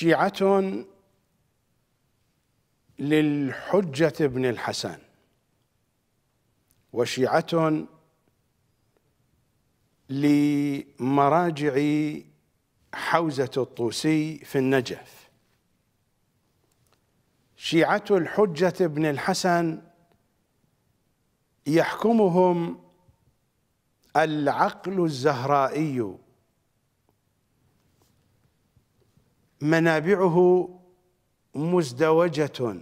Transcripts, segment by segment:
شيعة للحجة بن الحسن وشيعة لمراجع حوزة الطوسي في النجف شيعة الحجة بن الحسن يحكمهم العقل الزهرائي منابعه مزدوجة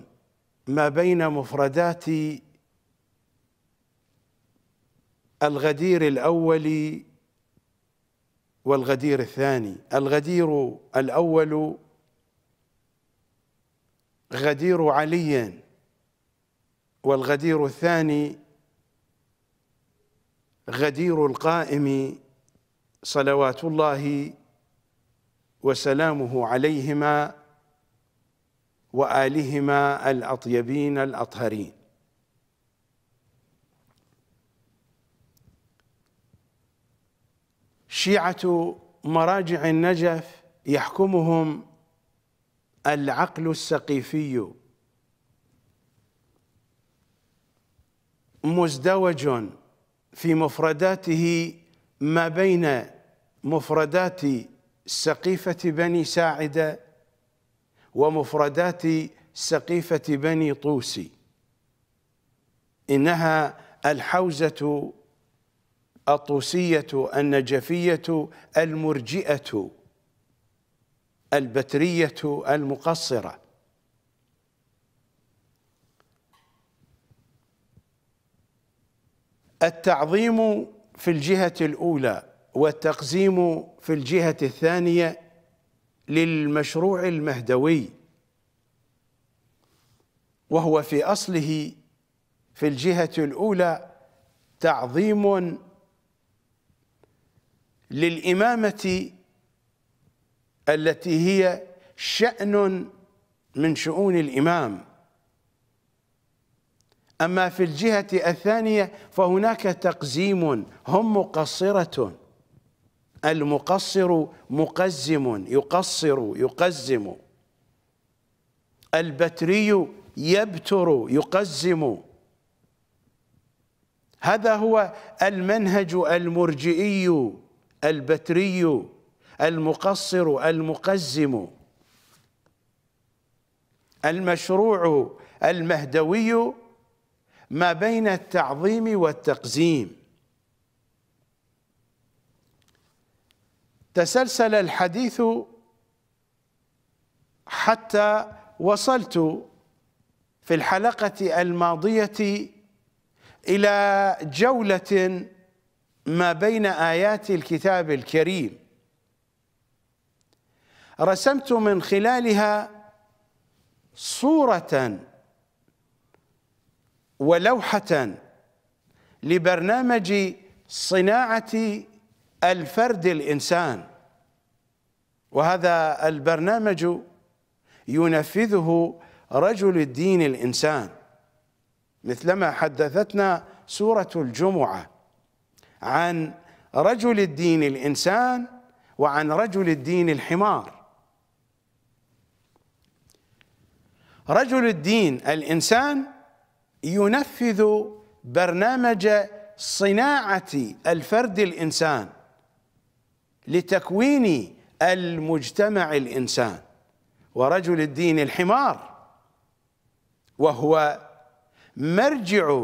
ما بين مفردات الغدير الأول والغدير الثاني الغدير الأول غدير علي والغدير الثاني غدير القائم صلوات الله وسلامه عليهما والهما الاطيبين الاطهرين شيعه مراجع النجف يحكمهم العقل السقيفي مزدوج في مفرداته ما بين مفردات سقيفة بني ساعدة ومفردات سقيفة بني طوسي إنها الحوزة الطوسية النجفية المرجئة البترية المقصرة التعظيم في الجهة الأولى والتقزيم في الجهة الثانية للمشروع المهدوي وهو في أصله في الجهة الأولى تعظيم للإمامة التي هي شأن من شؤون الإمام أما في الجهة الثانية فهناك تقزيم هم مقصرة المقصر مقزم يقصر يقزم البتري يبتر يقزم هذا هو المنهج المرجئي البتري المقصر المقزم المشروع المهدوي ما بين التعظيم والتقزيم تسلسل الحديث حتى وصلت في الحلقة الماضية إلى جولة ما بين آيات الكتاب الكريم رسمت من خلالها صورة ولوحة لبرنامج صناعة الفرد الإنسان وهذا البرنامج ينفذه رجل الدين الإنسان مثلما حدثتنا سورة الجمعة عن رجل الدين الإنسان وعن رجل الدين الحمار رجل الدين الإنسان ينفذ برنامج صناعة الفرد الإنسان لتكوين المجتمع الإنسان ورجل الدين الحمار وهو مرجع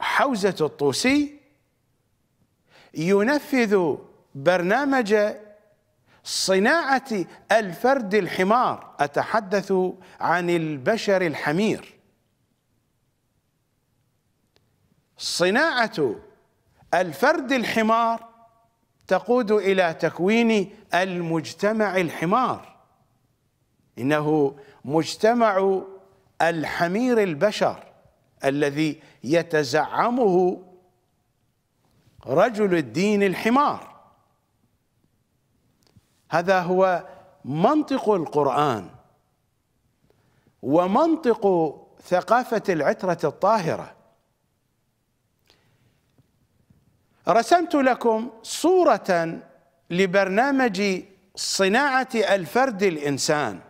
حوزة الطوسي ينفذ برنامج صناعة الفرد الحمار أتحدث عن البشر الحمير صناعة الفرد الحمار تقود إلى تكوين المجتمع الحمار إنه مجتمع الحمير البشر الذي يتزعمه رجل الدين الحمار هذا هو منطق القرآن ومنطق ثقافة العترة الطاهرة رسمت لكم صورة لبرنامج صناعة الفرد الإنسان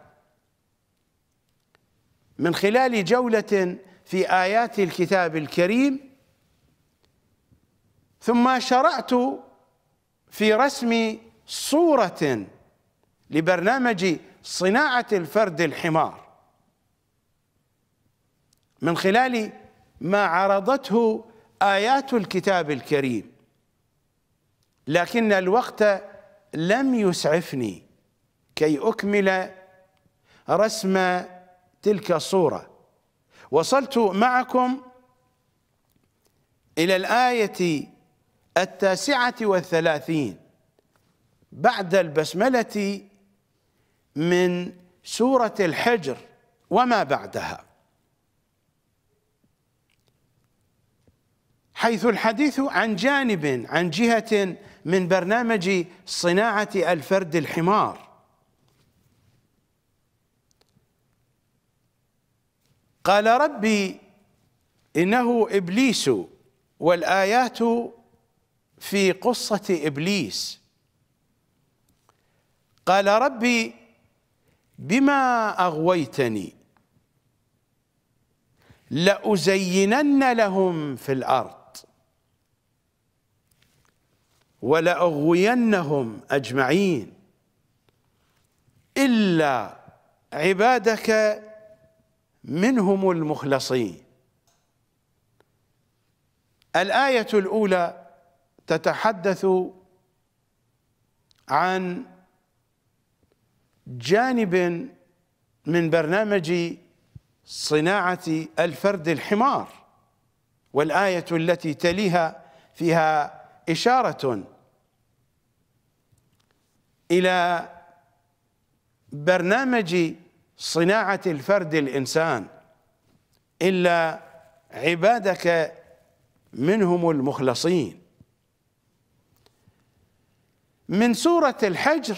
من خلال جولة في آيات الكتاب الكريم ثم شرعت في رسم صورة لبرنامج صناعة الفرد الحمار من خلال ما عرضته آيات الكتاب الكريم لكن الوقت لم يسعفني كي أكمل رسم تلك الصورة وصلت معكم إلى الآية التاسعة والثلاثين بعد البسملة من سورة الحجر وما بعدها حيث الحديث عن جانب عن جهة من برنامج صناعة الفرد الحمار قال ربي إنه إبليس والآيات في قصة إبليس قال ربي بما أغويتني لأزينن لهم في الأرض ولأغوينهم أجمعين إلا عبادك منهم المخلصين الآية الأولى تتحدث عن جانب من برنامج صناعة الفرد الحمار والآية التي تليها فيها إشارة إلى برنامج صناعة الفرد الإنسان إلا عبادك منهم المخلصين من سورة الحجر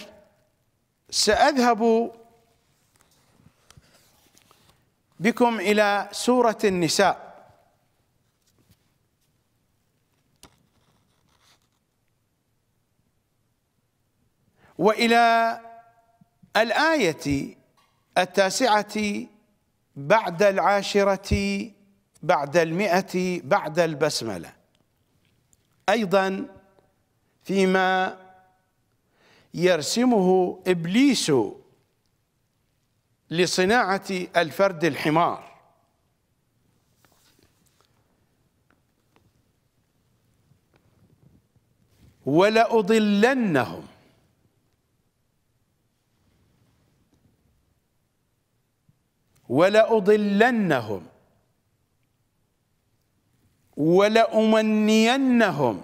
سأذهب بكم إلى سورة النساء والى الايه التاسعه بعد العاشره بعد المئه بعد البسمله ايضا فيما يرسمه ابليس لصناعه الفرد الحمار ولأضلنهم ولأضلنهم ولأمنينهم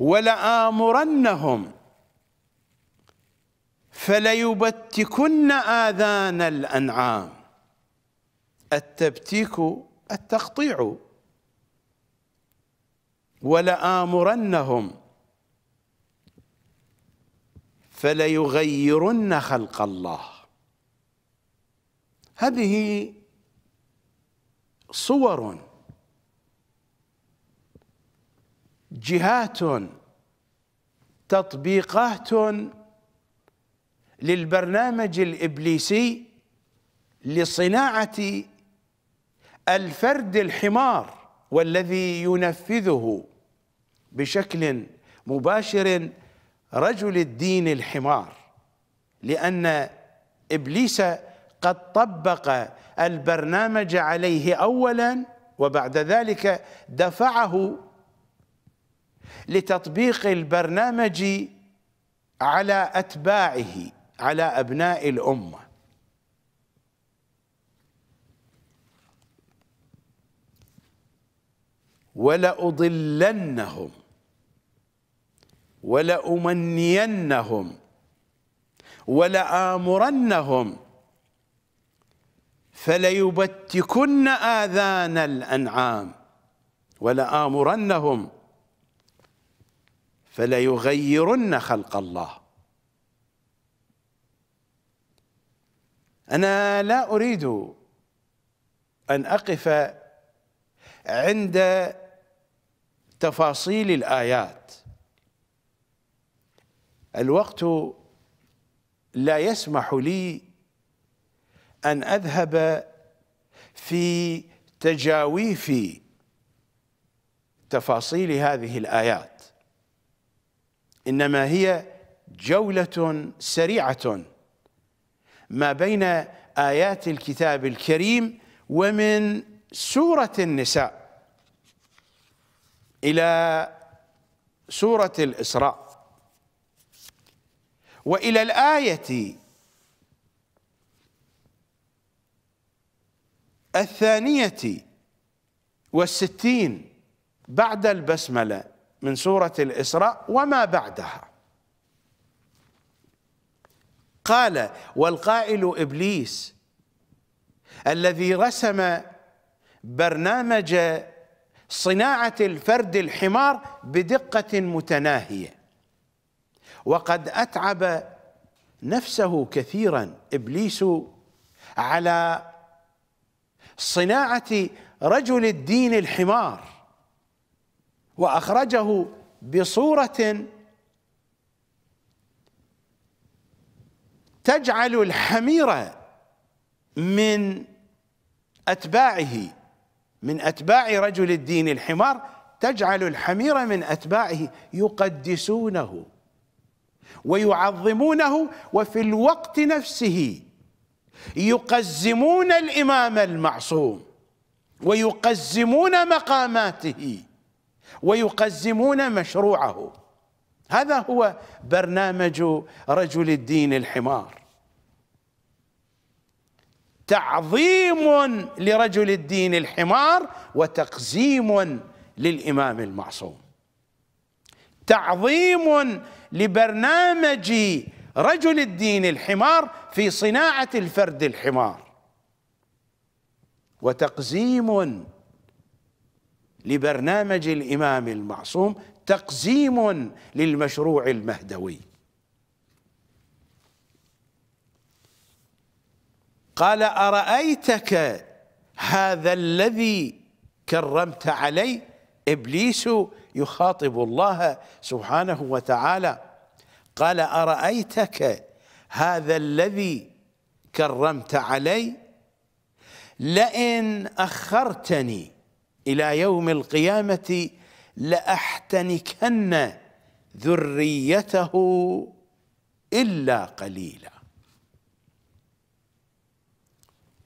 ولآمرنهم فليبتكن آذان الأنعام التبتيك التقطيع ولآمرنهم فليغيرن خلق الله هذه صور جهات تطبيقات للبرنامج الابليسي لصناعه الفرد الحمار والذي ينفذه بشكل مباشر رجل الدين الحمار لان ابليس قد طبق البرنامج عليه اولا وبعد ذلك دفعه لتطبيق البرنامج على اتباعه على ابناء الامه ولأضلنهم ولأمنينهم ولآمرنهم فليبتكن آذان الأنعام ولآمرنهم فليغيرن خلق الله أنا لا أريد أن أقف عند تفاصيل الآيات الوقت لا يسمح لي أن أذهب في تجاويف تفاصيل هذه الآيات إنما هي جولة سريعة ما بين آيات الكتاب الكريم ومن سورة النساء إلى سورة الإسراء وإلى الآية الثانية والستين بعد البسملة من سورة الإسراء وما بعدها قال والقائل إبليس الذي رسم برنامج صناعة الفرد الحمار بدقة متناهية وقد أتعب نفسه كثيرا إبليس على صناعة رجل الدين الحمار وأخرجه بصورة تجعل الحمير من أتباعه من أتباع رجل الدين الحمار تجعل الحمير من أتباعه يقدسونه ويعظمونه وفي الوقت نفسه يقزمون الإمام المعصوم ويقزمون مقاماته ويقزمون مشروعه هذا هو برنامج رجل الدين الحمار تعظيم لرجل الدين الحمار وتقزيم للإمام المعصوم تعظيم لبرنامج رجل الدين الحمار في صناعة الفرد الحمار وتقزيم لبرنامج الإمام المعصوم تقزيم للمشروع المهدوي قال أرأيتك هذا الذي كرمت عليه إبليس يخاطب الله سبحانه وتعالى قال أرأيتك هذا الذي كرمت علي لئن أخرتني إلى يوم القيامة لأحتنكن ذريته إلا قليلا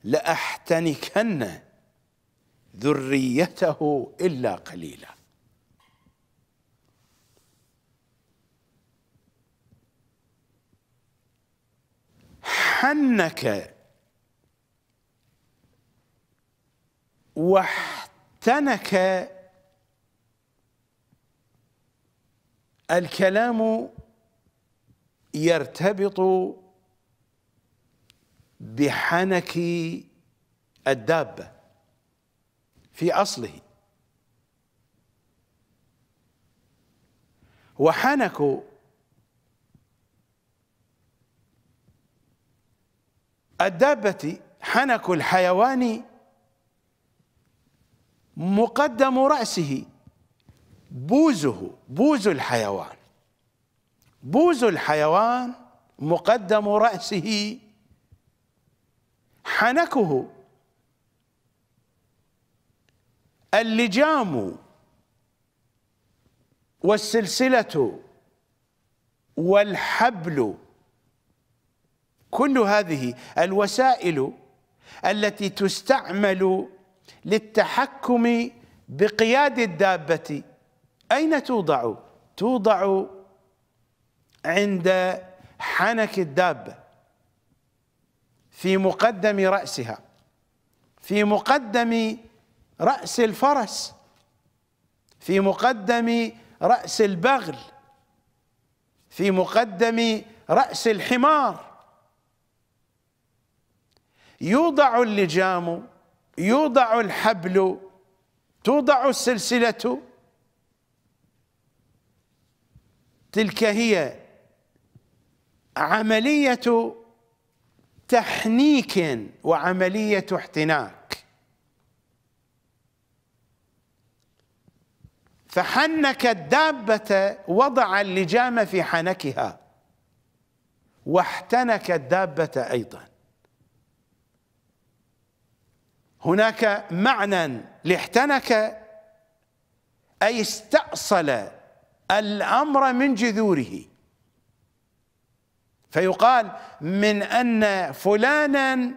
لأحتنكن ذريته إلا قليلا حنك واحتنك الكلام يرتبط بحنك الدابة في أصله وحنك الدابة حنك الحيوان مقدم رأسه بوزه بوز الحيوان بوز الحيوان مقدم رأسه حنكه اللجام والسلسلة والحبل كل هذه الوسائل التي تستعمل للتحكم بقياد الدابة أين توضع؟ توضع عند حنك الدابة في مقدم رأسها في مقدم رأس الفرس في مقدم رأس البغل في مقدم رأس الحمار يوضع اللجام يوضع الحبل توضع السلسلة تلك هي عملية تحنيك وعملية احتناك فحنك الدابة وضع اللجام في حنكها واحتنك الدابة أيضاً هناك معنى لاحتنك أي استأصل الأمر من جذوره فيقال من أن فلانا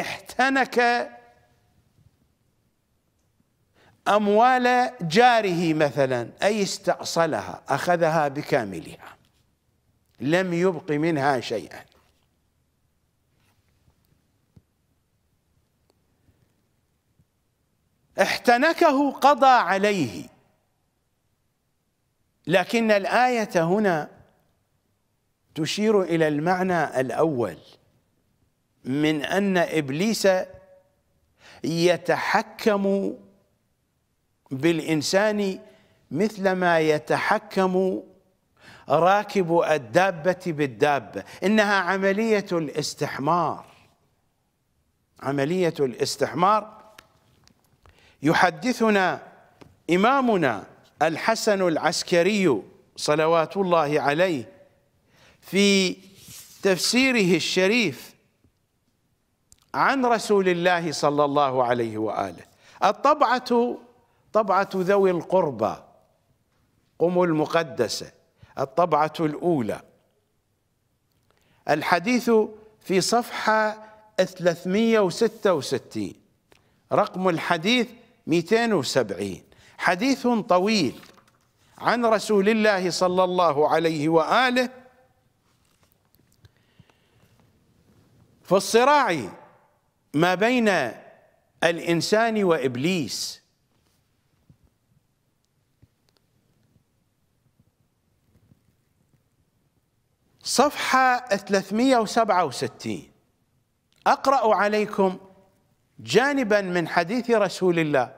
احتنك أموال جاره مثلا أي استأصلها أخذها بكاملها لم يبق منها شيئا احتنكه قضى عليه لكن الآية هنا تشير إلى المعنى الأول من أن إبليس يتحكم بالإنسان مثلما يتحكم راكب الدابة بالدابة إنها عملية الاستحمار عملية الاستحمار يحدثنا إمامنا الحسن العسكري صلوات الله عليه في تفسيره الشريف عن رسول الله صلى الله عليه وآله الطبعة طبعة ذوي القربى قم المقدسة الطبعة الأولى الحديث في صفحة 366 رقم الحديث 270 حديث طويل عن رسول الله صلى الله عليه واله في الصراع ما بين الانسان وابليس صفحه 367 اقرا عليكم جانبا من حديث رسول الله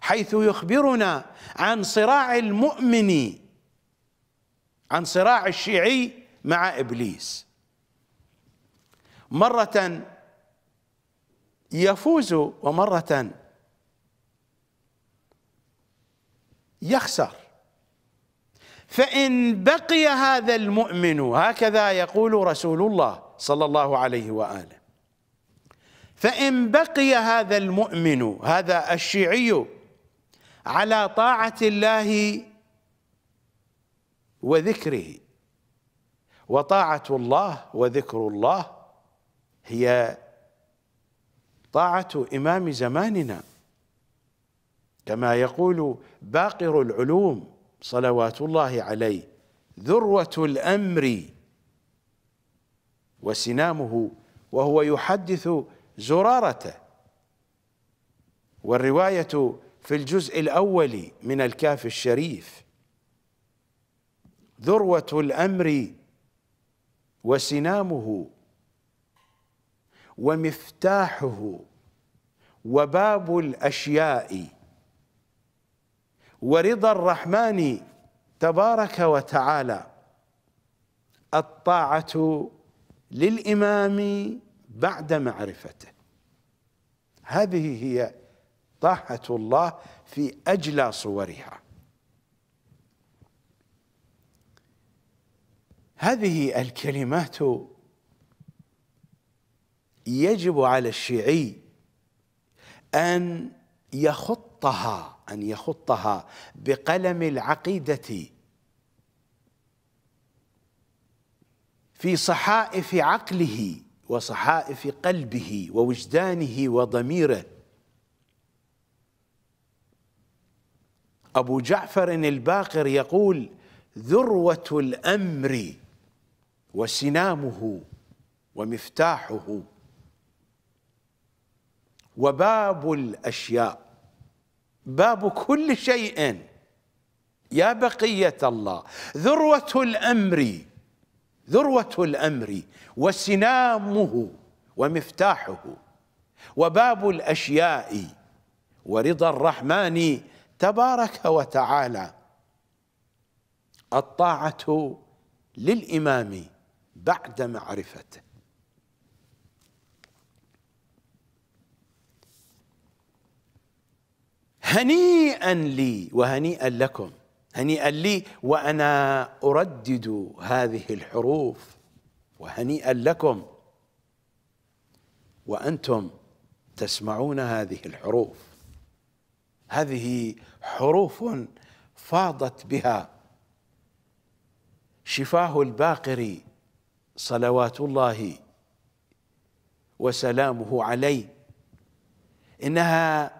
حيث يخبرنا عن صراع المؤمن عن صراع الشيعي مع ابليس مره يفوز ومره يخسر فان بقي هذا المؤمن هكذا يقول رسول الله صلى الله عليه واله فان بقي هذا المؤمن هذا الشيعي على طاعة الله وذكره وطاعة الله وذكر الله هي طاعة إمام زماننا كما يقول باقر العلوم صلوات الله عليه ذروة الأمر وسنامه وهو يحدث زرارته والرواية في الجزء الأول من الكاف الشريف ذروة الأمر وسنامه ومفتاحه وباب الأشياء ورضا الرحمن تبارك وتعالى الطاعة للإمام بعد معرفته هذه هي طاعة الله في أجلى صورها هذه الكلمات يجب على الشيعي أن يخطها أن يخطها بقلم العقيدة في صحائف عقله وصحائف قلبه ووجدانه وضميره أبو جعفر الباقر يقول ذروة الأمر وسنامه ومفتاحه وباب الأشياء باب كل شيء يا بقية الله ذروة الأمر ذروة الأمر وسنامه ومفتاحه وباب الأشياء ورضا الرحمن تبارك وتعالى الطاعه للامام بعد معرفته هنيئا لي وهنيئا لكم هنيئا لي وانا اردد هذه الحروف وهنيئا لكم وانتم تسمعون هذه الحروف هذه حروف فاضت بها شفاه الباقر صلوات الله وسلامه عليه انها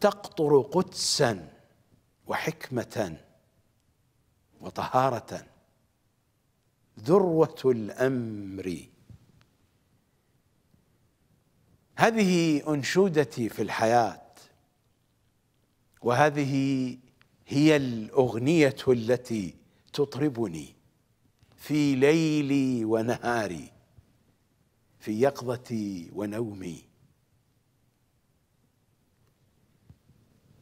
تقطر قدسا وحكمه وطهاره ذروه الامر هذه انشودتي في الحياه وهذه هي الاغنيه التي تطربني في ليلي ونهاري في يقظتي ونومي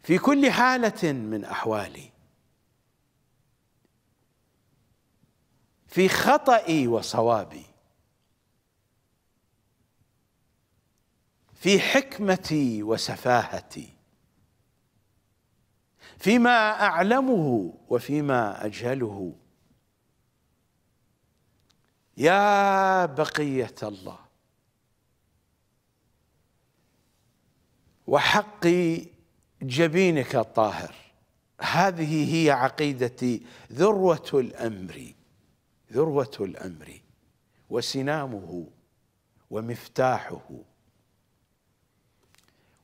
في كل حاله من احوالي في خطئي وصوابي في حكمتي وسفاهتي فيما أعلمه وفيما أجهله يا بقية الله وحق جبينك الطاهر هذه هي عقيدتي ذروة الأمر ذروة الأمر وسنامه ومفتاحه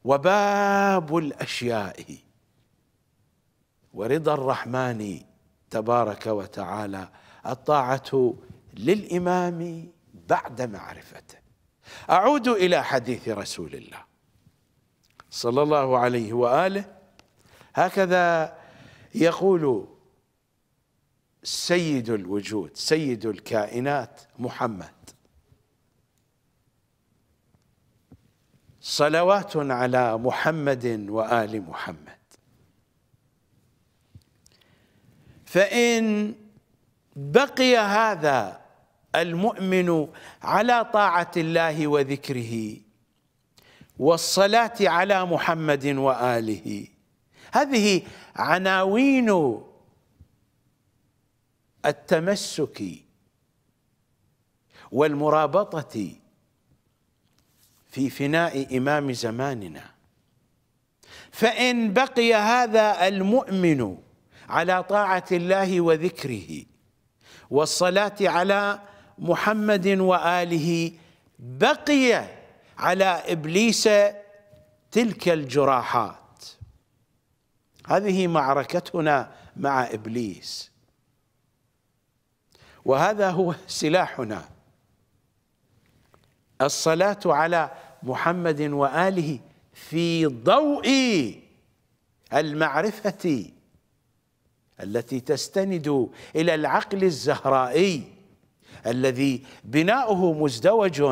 وباب الأشياء ورضا الرحمن تبارك وتعالى الطاعه للامام بعد معرفته اعود الى حديث رسول الله صلى الله عليه واله هكذا يقول سيد الوجود سيد الكائنات محمد صلوات على محمد وال محمد فإن بقي هذا المؤمن على طاعة الله وذكره والصلاة على محمد وآله هذه عناوين التمسك والمرابطة في فناء إمام زماننا فإن بقي هذا المؤمن على طاعة الله وذكره والصلاة على محمد وآله بقي على إبليس تلك الجراحات هذه معركتنا مع إبليس وهذا هو سلاحنا الصلاة على محمد وآله في ضوء المعرفة التي تستند إلى العقل الزهرائي الذي بناؤه مزدوج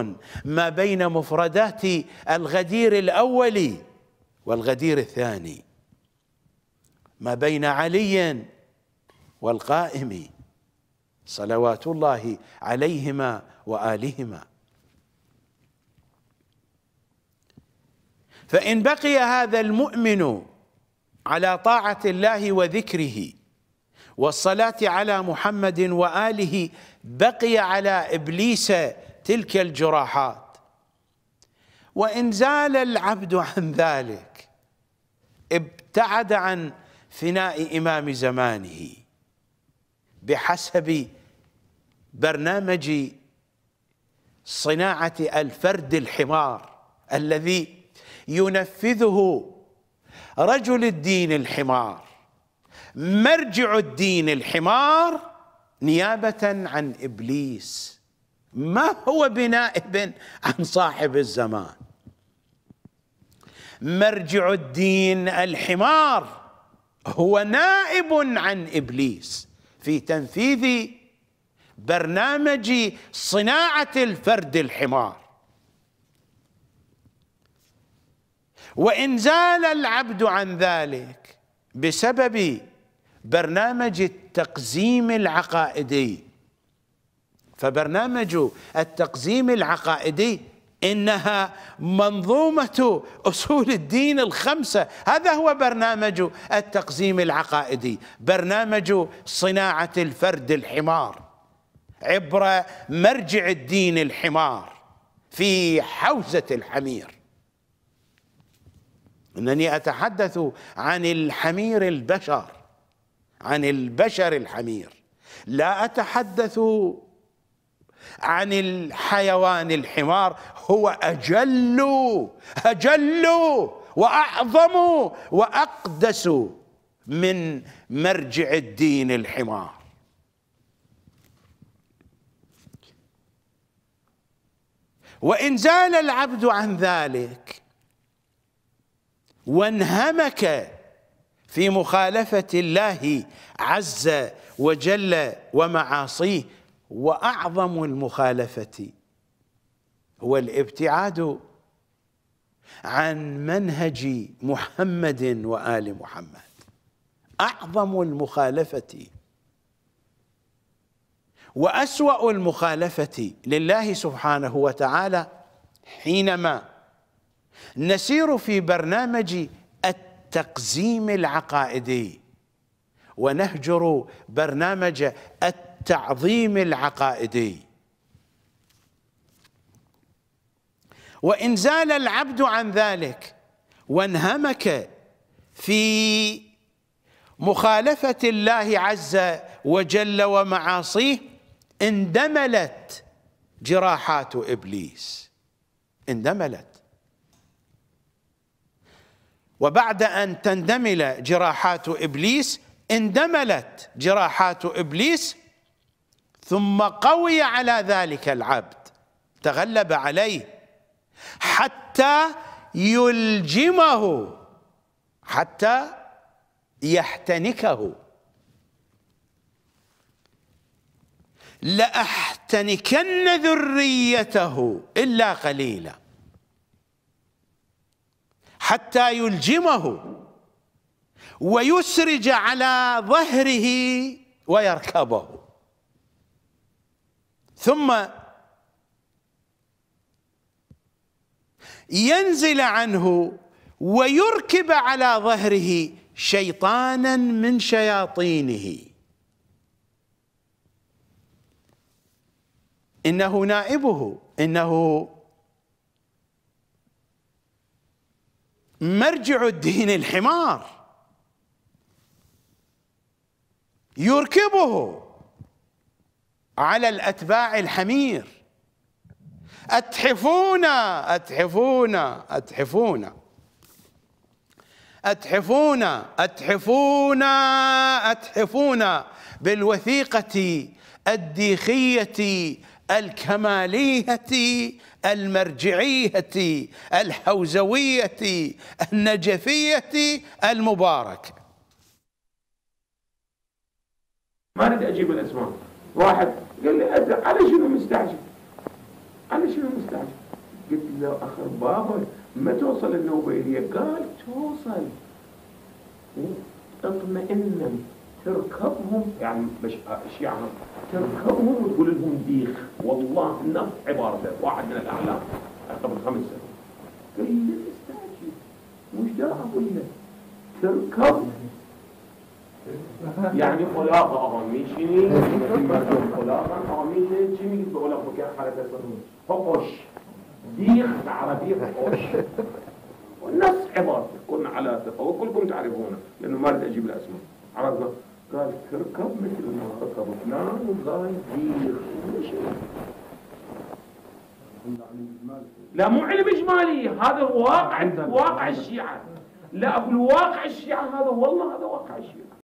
ما بين مفردات الغدير الأول والغدير الثاني ما بين علي والقائم صلوات الله عليهما وآلهما فإن بقي هذا المؤمن على طاعة الله وذكره والصلاة على محمد وآله بقي على إبليس تلك الجراحات وإن زال العبد عن ذلك ابتعد عن فناء إمام زمانه بحسب برنامج صناعة الفرد الحمار الذي ينفذه رجل الدين الحمار مرجع الدين الحمار نيابة عن إبليس ما هو بنائب عن صاحب الزمان مرجع الدين الحمار هو نائب عن ابليس في تنفيذ برنامج صناعه الفرد الحمار وان زال العبد عن ذلك بسبب برنامج التقزيم العقائدي فبرنامج التقزيم العقائدي انها منظومه اصول الدين الخمسه هذا هو برنامج التقزيم العقائدي برنامج صناعه الفرد الحمار عبر مرجع الدين الحمار في حوزه الحمير انني اتحدث عن الحمير البشر عن البشر الحمير لا اتحدث عن الحيوان الحمار هو اجل اجل واعظم واقدس من مرجع الدين الحمار وان زال العبد عن ذلك وانهمك في مخالفة الله عز وجل ومعاصيه وأعظم المخالفة هو الابتعاد عن منهج محمد وآل محمد أعظم المخالفة وأسوأ المخالفة لله سبحانه وتعالى حينما نسير في برنامج التقزيم العقائدي ونهجر برنامج التعظيم العقائدي وان زال العبد عن ذلك وانهمك في مخالفه الله عز وجل ومعاصيه اندملت جراحات ابليس اندملت وبعد أن تندمل جراحات إبليس اندملت جراحات إبليس ثم قوي على ذلك العبد تغلب عليه حتى يلجمه حتى يحتنكه لأحتنكن ذريته إلا قليلاً حتى يلجمه ويسرج على ظهره ويركبه ثم ينزل عنه ويركب على ظهره شيطانا من شياطينه انه نائبه انه مرجع الدين الحمار يركبه على الاتباع الحمير اتحفونا اتحفونا اتحفونا اتحفونا اتحفونا اتحفونا بالوثيقه الديخيه الكمالية المرجعية الحوزوية النجفية المبارك ما اريد اجيب الاسماء واحد قال لي على شنو مستعجل؟ على شنو مستعجل؟ قلت له اخر بابا ما توصل النوبه الي قال توصل اطمئنا تركبهم يعني مش اشيعهم تركبهم وتقول لهم ديخ والله نفس عبارته واحد من الاعلام قبل خمس سنوات قال لي استعجل مش ده اقول لك تركب يعني خلاقة آه، أغاميشني خلاقة أغاميشني شمي جيت بقول لك بكاء حركة صنوية فقش ديخ عربي فقش والنفس عبارته كنا على ثقة وكلكم تعرفونه لأنه ما أريد أجيب الأسماء عرفنا قال تركب مثل ما ركب نعم وقال دير لا مو علم اجمالي هذا واقع واقع الشيعه لا اقول واقع الشيعه هذا والله هذا واقع الشيعه